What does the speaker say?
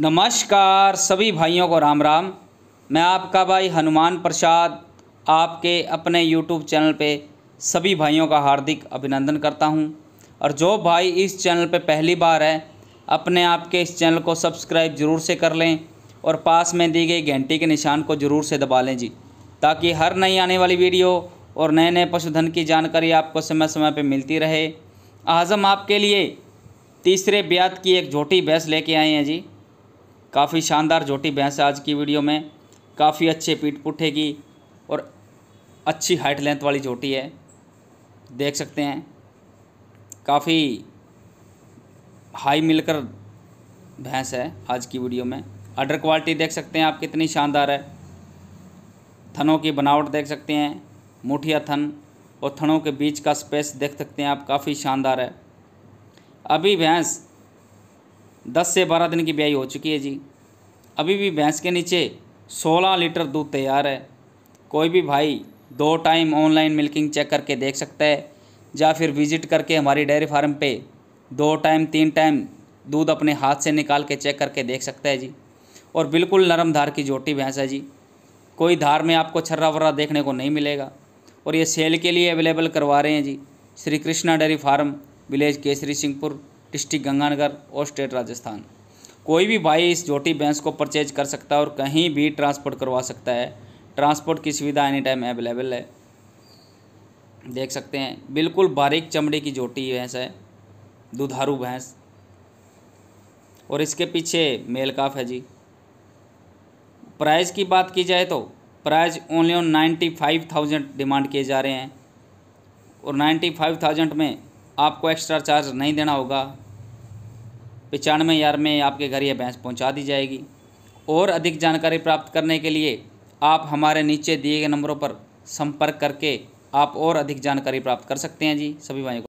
नमस्कार सभी भाइयों को राम राम मैं आपका भाई हनुमान प्रसाद आपके अपने यूट्यूब चैनल पे सभी भाइयों का हार्दिक अभिनंदन करता हूं और जो भाई इस चैनल पे पहली बार है अपने आपके इस चैनल को सब्सक्राइब ज़रूर से कर लें और पास में दी गई घंटी के निशान को ज़रूर से दबा लें जी ताकि हर नई आने वाली वीडियो और नए नए पशुधन की जानकारी आपको समय समय पर मिलती रहे आज हम आपके लिए तीसरे ब्याद की एक झोटी भैंस लेके आए हैं जी काफ़ी शानदार झोटी भैंस आज की वीडियो में काफ़ी अच्छे पीठ पुट्ठे की और अच्छी हाइट लेंथ वाली झोटी है देख सकते हैं काफ़ी हाई मिलकर भैंस है आज की वीडियो में अडर क्वालिटी देख सकते हैं आप कितनी शानदार है थनों की बनावट देख सकते हैं मुठिया थन और थनों के बीच का स्पेस देख सकते हैं आप काफ़ी शानदार है अभी भैंस दस से बारह दिन की ब्याई हो चुकी है जी अभी भी भैंस के नीचे सोलह लीटर दूध तैयार है कोई भी भाई दो टाइम ऑनलाइन मिल्किंग चेक करके देख सकता है या फिर विजिट करके हमारी डेयरी फार्म पे दो टाइम तीन टाइम दूध अपने हाथ से निकाल के चेक करके देख सकता है जी और बिल्कुल नरम धार की जोटी भैंस है जी कोई धार में आपको छर्रा वर्रा देखने को नहीं मिलेगा और ये सेल के लिए अवेलेबल करवा रहे हैं जी Shri Krishna dairy farm village Kesari Singhpur district Ganganagar और स्टेट राजस्थान कोई भी भाई इस जोटी भैंस को परचेज कर सकता है और कहीं भी ट्रांसपोर्ट करवा सकता है ट्रांसपोर्ट की सुविधा एनी टाइम अवेलेबल है देख सकते हैं बिल्कुल बारीक चमड़े की जोटी भैंस है दुधारू भैंस और इसके पीछे मेल काफ है जी प्राइस की बात की जाए तो price only on ninety five thousand demand किए जा रहे हैं और नाइन्टी फाइव थाउजेंड में आपको एक्स्ट्रा चार्ज नहीं देना होगा पचानवे हज़ार में आपके घर यह भैंस पहुंचा दी जाएगी और अधिक जानकारी प्राप्त करने के लिए आप हमारे नीचे दिए गए नंबरों पर संपर्क करके आप और अधिक जानकारी प्राप्त कर सकते हैं जी सभी भाइयों को